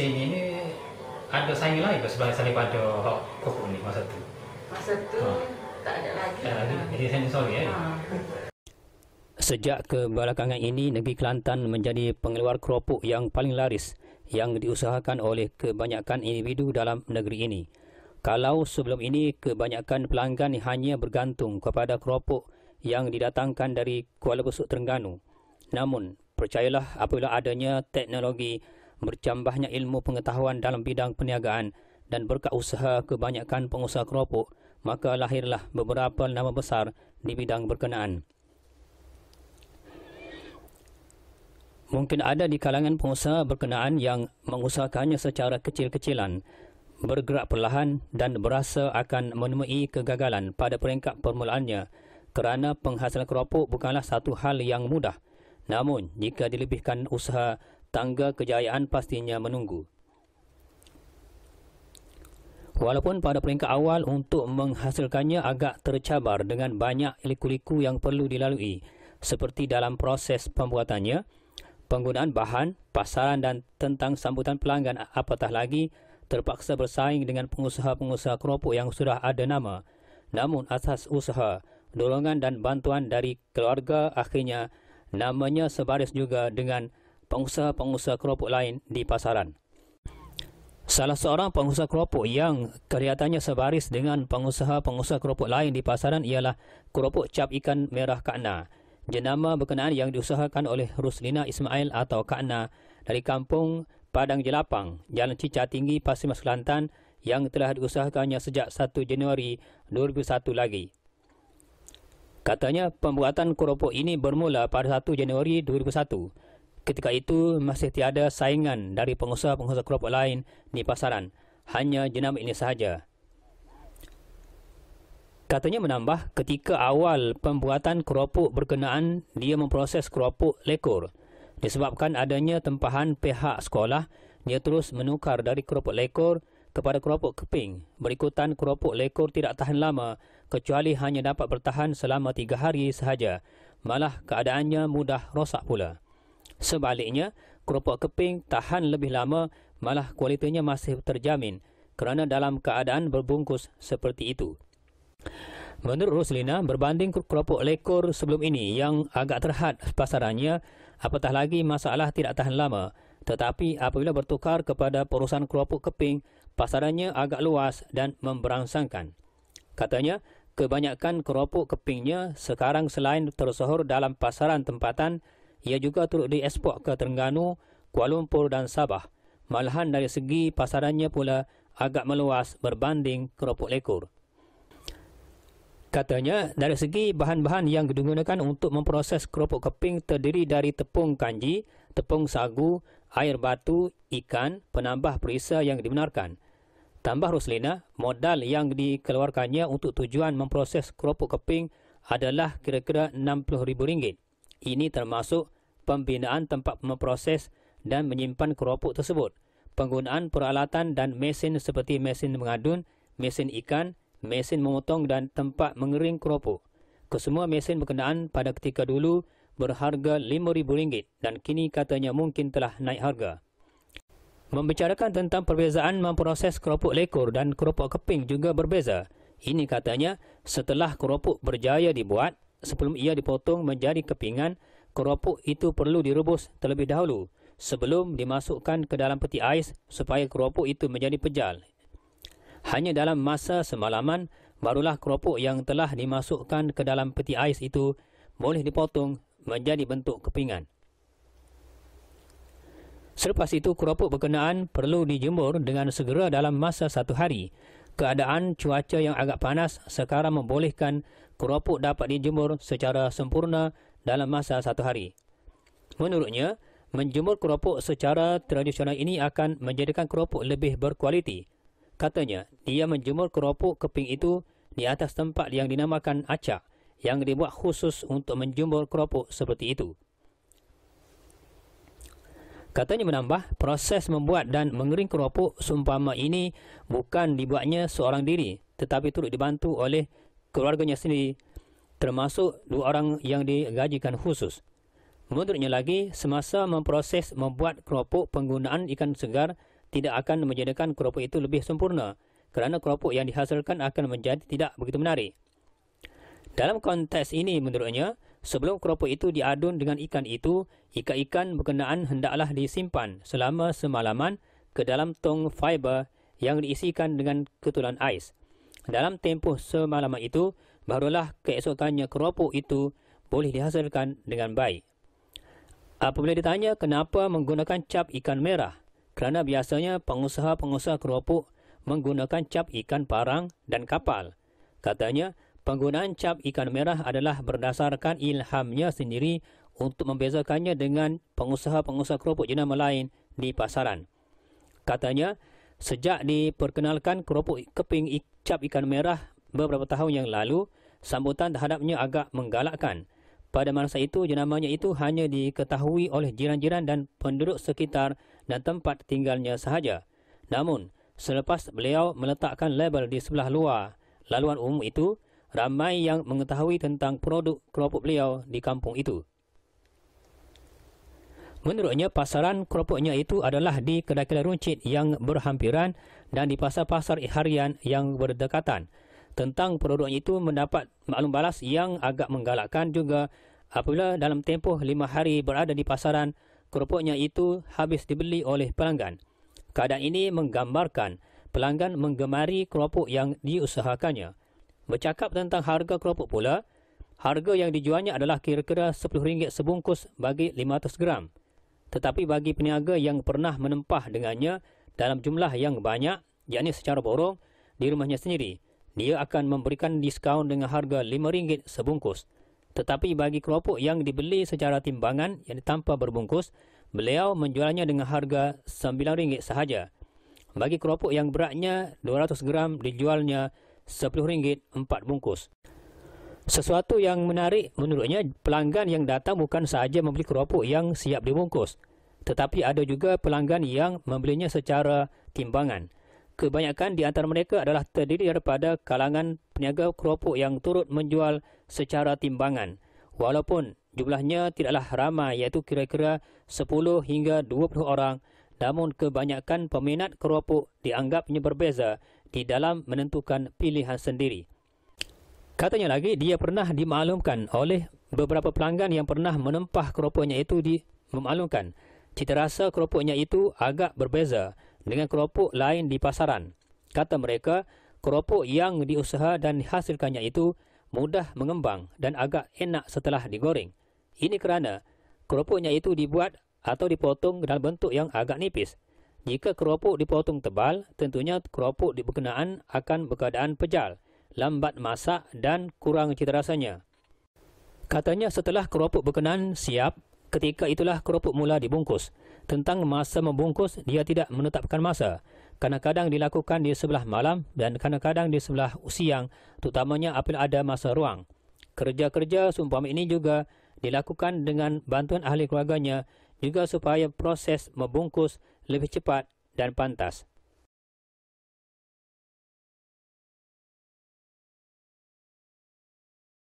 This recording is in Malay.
vaksin ini ada sayi lagi ke sebelah saling pada hok kuku ni masa tu? Masa tu oh. tak ada lagi. Tak ada lagi. Jadi saya sorry ya. Ha. Sejak kebelakangan ini, negeri Kelantan menjadi pengeluar keropok yang paling laris yang diusahakan oleh kebanyakan individu dalam negeri ini. Kalau sebelum ini kebanyakan pelanggan hanya bergantung kepada keropok yang didatangkan dari Kuala Besut Terengganu. Namun, percayalah apabila adanya teknologi bercambahnya ilmu pengetahuan dalam bidang perniagaan dan berkat usaha kebanyakan pengusaha keropok, maka lahirlah beberapa nama besar di bidang berkenaan. Mungkin ada di kalangan pengusaha berkenaan yang mengusahakannya secara kecil-kecilan, bergerak perlahan dan berasa akan menemui kegagalan pada peringkat permulaannya kerana penghasilan keropok bukanlah satu hal yang mudah. Namun, jika dilebihkan usaha tangga kejayaan pastinya menunggu. Walaupun pada peringkat awal untuk menghasilkannya agak tercabar dengan banyak liku-liku yang perlu dilalui, seperti dalam proses pembuatannya, penggunaan bahan, pasaran dan tentang sambutan pelanggan apatah lagi terpaksa bersaing dengan pengusaha-pengusaha keropok yang sudah ada nama. Namun atas usaha, dorongan dan bantuan dari keluarga akhirnya namanya sebaris juga dengan pengusaha-pengusaha keropok lain di pasaran. Salah seorang pengusaha keropok yang kelihatannya sebaris dengan pengusaha-pengusaha keropok lain di pasaran ialah keropok cap ikan merah Kakna. Jenama berkenaan yang diusahakan oleh Ruslina Ismail atau Kakna dari kampung Padang Jelapang, Jalan Cicah Tinggi, Pasir Mas Kelantan yang telah diusahakannya sejak 1 Januari 2001 lagi. Katanya pembuatan keropok ini bermula pada 1 Januari Ketika itu masih tiada saingan dari pengusaha-pengusaha keropok lain di pasaran. Hanya jenama ini sahaja. Katanya menambah, ketika awal pembuatan keropok berkenaan, dia memproses keropok lekor. Disebabkan adanya tempahan pihak sekolah, dia terus menukar dari keropok lekor kepada keropok keping. Berikutan keropok lekor tidak tahan lama, kecuali hanya dapat bertahan selama tiga hari sahaja. Malah keadaannya mudah rosak pula. Sebaliknya, keropok keping tahan lebih lama malah kualitinya masih terjamin kerana dalam keadaan berbungkus seperti itu. Menurut Roslina, berbanding keropok lekor sebelum ini yang agak terhad pasarannya, apatah lagi masalah tidak tahan lama. Tetapi apabila bertukar kepada perusahaan keropok keping, pasarannya agak luas dan memberangsangkan. Katanya, kebanyakan keropok kepingnya sekarang selain tersohor dalam pasaran tempatan, ia juga turut diekspor ke Terengganu, Kuala Lumpur dan Sabah. Malahan dari segi pasarannya pula agak meluas berbanding keropok lekor. Katanya, dari segi bahan-bahan yang digunakan untuk memproses keropok keping terdiri dari tepung kanji, tepung sagu, air batu, ikan, penambah perisa yang dibenarkan. Tambah Ruslina, modal yang dikeluarkannya untuk tujuan memproses keropok keping adalah kira-kira RM60,000. Ini termasuk pembinaan tempat memproses dan menyimpan keropok tersebut, penggunaan peralatan dan mesin seperti mesin mengadun, mesin ikan, mesin memotong dan tempat mengering keropok. Kesemua mesin berkenaan pada ketika dulu berharga RM5,000 dan kini katanya mungkin telah naik harga. Membicarakan tentang perbezaan memproses keropok lekor dan keropok keping juga berbeza. Ini katanya setelah keropok berjaya dibuat, sebelum ia dipotong menjadi kepingan, keropok itu perlu direbus terlebih dahulu sebelum dimasukkan ke dalam peti ais supaya keropok itu menjadi pejal. Hanya dalam masa semalaman, barulah keropok yang telah dimasukkan ke dalam peti ais itu boleh dipotong menjadi bentuk kepingan. Selepas itu, keropok berkenaan perlu dijemur dengan segera dalam masa satu hari. Keadaan cuaca yang agak panas sekarang membolehkan keropok dapat dijemur secara sempurna dalam masa satu hari. Menurutnya, menjemur keropok secara tradisional ini akan menjadikan keropok lebih berkualiti. Katanya, dia menjemur keropok keping itu di atas tempat yang dinamakan acak yang dibuat khusus untuk menjemur keropok seperti itu. Katanya menambah, proses membuat dan mengering keropok sumpama ini bukan dibuatnya seorang diri tetapi turut dibantu oleh keluarganya sendiri termasuk dua orang yang digajikan khusus. Menurutnya lagi, semasa memproses membuat keropok penggunaan ikan segar tidak akan menjadikan keropok itu lebih sempurna kerana keropok yang dihasilkan akan menjadi tidak begitu menarik. Dalam konteks ini menurutnya, sebelum keropok itu diadun dengan ikan itu, ikan-ikan berkenaan hendaklah disimpan selama semalaman ke dalam tong fiber yang diisikan dengan ketulan ais. Dalam tempoh semalam itu, barulah keesokannya keropok itu boleh dihasilkan dengan baik. Apabila ditanya kenapa menggunakan cap ikan merah, kerana biasanya pengusaha-pengusaha keropok menggunakan cap ikan parang dan kapal. Katanya, penggunaan cap ikan merah adalah berdasarkan ilhamnya sendiri untuk membezakannya dengan pengusaha-pengusaha keropok jenama lain di pasaran. Katanya, Sejak diperkenalkan keropok keping cap ikan merah beberapa tahun yang lalu, sambutan terhadapnya agak menggalakkan. Pada masa itu, jenamanya itu hanya diketahui oleh jiran-jiran dan penduduk sekitar dan tempat tinggalnya sahaja. Namun, selepas beliau meletakkan label di sebelah luar laluan umum itu, ramai yang mengetahui tentang produk keropok beliau di kampung itu. Menurutnya, pasaran keropoknya itu adalah di kedai-kedai runcit yang berhampiran dan di pasar-pasar harian yang berdekatan. Tentang produknya itu mendapat maklum balas yang agak menggalakkan juga apabila dalam tempoh lima hari berada di pasaran, keropoknya itu habis dibeli oleh pelanggan. Keadaan ini menggambarkan pelanggan menggemari keropok yang diusahakannya. Bercakap tentang harga keropok pula, harga yang dijualnya adalah kira-kira RM10 sebungkus bagi 500 gram. Tetapi bagi peniaga yang pernah menempah dengannya dalam jumlah yang banyak, iaitu secara borong, di rumahnya sendiri, dia akan memberikan diskaun dengan harga RM5 sebungkus. Tetapi bagi keropok yang dibeli secara timbangan, yang tanpa berbungkus, beliau menjualnya dengan harga RM9 sahaja. Bagi keropok yang beratnya 200 gram dijualnya rm empat bungkus. Sesuatu yang menarik menurutnya pelanggan yang datang bukan sahaja membeli keropok yang siap dibungkus tetapi ada juga pelanggan yang membelinya secara timbangan. Kebanyakan di antara mereka adalah terdiri daripada kalangan peniaga keropok yang turut menjual secara timbangan. Walaupun jumlahnya tidaklah ramai iaitu kira-kira 10 hingga 20 orang namun kebanyakan peminat keropok dianggapnya berbeza di dalam menentukan pilihan sendiri. Katanya lagi, dia pernah dimaklumkan oleh beberapa pelanggan yang pernah menempah keropoknya itu di memaklumkan. Cita rasa keropoknya itu agak berbeza dengan keropok lain di pasaran. Kata mereka, keropok yang diusaha dan dihasilkannya itu mudah mengembang dan agak enak setelah digoreng. Ini kerana keropoknya itu dibuat atau dipotong dalam bentuk yang agak nipis. Jika keropok dipotong tebal, tentunya keropok di berkenaan akan berkeadaan pejal lambat masak dan kurang cita rasanya. Katanya setelah keropok berkenan siap, ketika itulah keropok mula dibungkus. Tentang masa membungkus, dia tidak menetapkan masa. Kadang-kadang dilakukan di sebelah malam dan kadang-kadang di sebelah siang, terutamanya apabila ada masa ruang. Kerja-kerja sumpah ini juga dilakukan dengan bantuan ahli keluarganya juga supaya proses membungkus lebih cepat dan pantas.